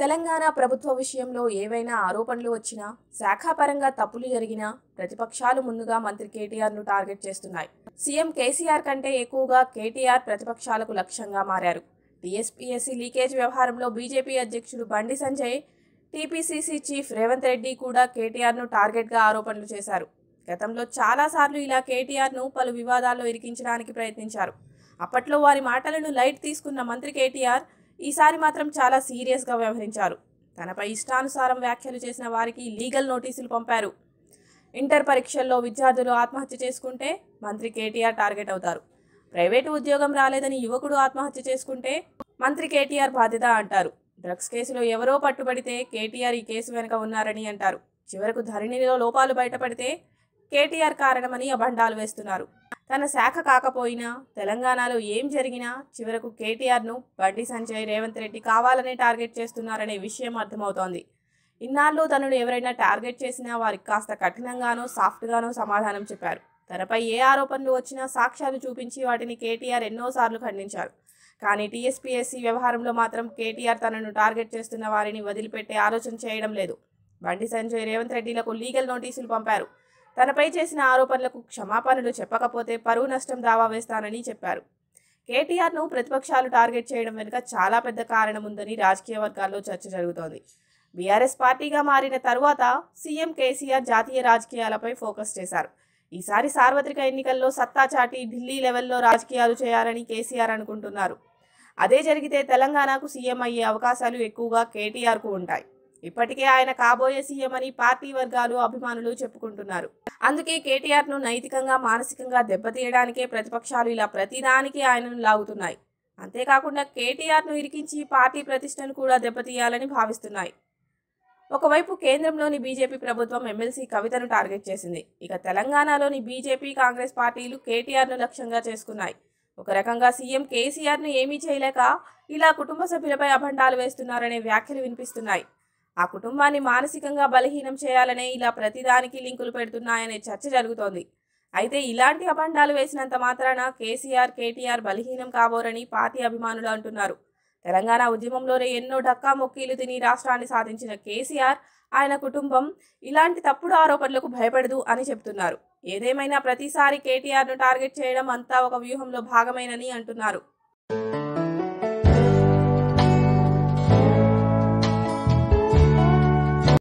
తెలంగాణ ప్రభుత్వ విషయంలో ఏవైనా ఆరోపణలు వచ్చినా శాఖాపరంగా తప్పులు జరిగినా ప్రతిపక్షాలు ముందుగా మంత్రి కేటీఆర్ను టార్గెట్ చేస్తున్నాయి సీఎం కేసీఆర్ కంటే ఎక్కువగా కేటీఆర్ ప్రతిపక్షాలకు లక్ష్యంగా మారారు డిఎస్పీఎస్సీ లీకేజ్ వ్యవహారంలో బీజేపీ అధ్యక్షుడు బండి సంజయ్ టీపీసీసీ చీఫ్ రేవంత్ రెడ్డి కూడా కేటీఆర్ను టార్గెట్గా ఆరోపణలు చేశారు గతంలో చాలాసార్లు ఇలా కేటీఆర్ను పలు వివాదాల్లో ఇరికించడానికి ప్రయత్నించారు అప్పట్లో వారి మాటలను లైట్ తీసుకున్న మంత్రి కేటీఆర్ ఈసారి మాత్రం చాలా సీరియస్గా వ్యవహరించారు తనపై ఇష్టానుసారం వ్యాఖ్యలు చేసిన వారికి లీగల్ నోటీసులు పంపారు ఇంటర్ పరీక్షల్లో విద్యార్థులు ఆత్మహత్య చేసుకుంటే మంత్రి కేటీఆర్ టార్గెట్ అవుతారు ప్రైవేటు ఉద్యోగం రాలేదని యువకుడు ఆత్మహత్య చేసుకుంటే మంత్రి కేటీఆర్ బాధ్యత అంటారు డ్రగ్స్ కేసులో ఎవరో పట్టుబడితే కేటీఆర్ ఈ కేసు వెనుక ఉన్నారని అంటారు చివరకు ధరణిలో లోపాలు బయటపడితే కేటీఆర్ కారణమని అభండాలు వేస్తున్నారు తన శాఖ కాకపోయినా తెలంగాణలో ఏం జరిగినా చివరకు కేటీఆర్ను బండి సంజయ్ రేవంత్ రెడ్డి కావాలనే టార్గెట్ చేస్తున్నారనే విషయం అర్థమవుతోంది ఇన్నాళ్ళు తనను ఎవరైనా టార్గెట్ చేసినా వారికి కాస్త కఠినంగానో సాఫ్ట్గానో సమాధానం చెప్పారు తనపై ఏ ఆరోపణలు వచ్చినా సాక్ష్యాలు చూపించి వాటిని కేటీఆర్ ఎన్నోసార్లు ఖండించారు కానీ టీఎస్పీఎస్సీ వ్యవహారంలో మాత్రం కేటీఆర్ తనను టార్గెట్ చేస్తున్న వారిని వదిలిపెట్టే ఆలోచన చేయడం లేదు బండి సంజయ్ రేవంత్ రెడ్డిలకు లీగల్ నోటీసులు పంపారు తనపై చేసిన ఆరోపణలకు క్షమాపణలు చెప్పకపోతే పరువు నష్టం దావా వేస్తానని చెప్పారు కేటీఆర్ను ప్రతిపక్షాలు టార్గెట్ చేయడం వెనుక చాలా పెద్ద కారణం ఉందని రాజకీయ వర్గాల్లో చర్చ జరుగుతోంది బీఆర్ఎస్ పార్టీగా మారిన తరువాత సీఎం కేసీఆర్ జాతీయ రాజకీయాలపై ఫోకస్ చేశారు ఈసారి సార్వత్రిక ఎన్నికల్లో సత్తా చాటి ఢిల్లీ లెవెల్లో రాజకీయాలు చేయాలని కేసీఆర్ అనుకుంటున్నారు అదే జరిగితే తెలంగాణకు సీఎం అయ్యే అవకాశాలు ఎక్కువగా కేటీఆర్కు ఉంటాయి ఇప్పటికే ఆయన కాబోయే సీఎం అని పార్టీ వర్గాలు అభిమానులు చెప్పుకుంటున్నారు అందుకే కేటీఆర్ ను నైతికంగా మానసికంగా దెబ్బతీయడానికే ప్రతిపక్షాలు ఇలా ప్రతిదానికి ఆయనను లాగుతున్నాయి అంతేకాకుండా కేటీఆర్ ను ఇరికించి పార్టీ ప్రతిష్టను కూడా దెబ్బతీయాలని భావిస్తున్నాయి ఒకవైపు కేంద్రంలోని బీజేపీ ప్రభుత్వం ఎమ్మెల్సీ కవితను టార్గెట్ చేసింది ఇక తెలంగాణలోని బీజేపీ కాంగ్రెస్ పార్టీలు కేటీఆర్ను లక్ష్యంగా చేసుకున్నాయి ఒక రకంగా సీఎం కేసీఆర్ను ఏమీ చేయలేక ఇలా కుటుంబ సభ్యులపై అభండాలు వేస్తున్నారనే వ్యాఖ్యలు వినిపిస్తున్నాయి ఆ కుటుంబాన్ని మానసికంగా బలహీనం చేయాలనే ఇలా ప్రతిదానికి లింకులు పెడుతున్నాయనే చర్చ జరుగుతోంది అయితే ఇలాంటి అబండాలు వేసినంత మాత్రాన కేసీఆర్ కేటీఆర్ బలహీనం కాబోరని పార్టీ అభిమానులు అంటున్నారు తెలంగాణ ఉద్యమంలోనే ఎన్నో డక్కా మొక్కీలు తిని రాష్ట్రాన్ని సాధించిన కేసీఆర్ ఆయన కుటుంబం ఇలాంటి తప్పుడు ఆరోపణలకు భయపడదు అని చెబుతున్నారు ఏదేమైనా ప్రతిసారి కేటీఆర్ను టార్గెట్ చేయడం అంతా ఒక వ్యూహంలో భాగమేనని అంటున్నారు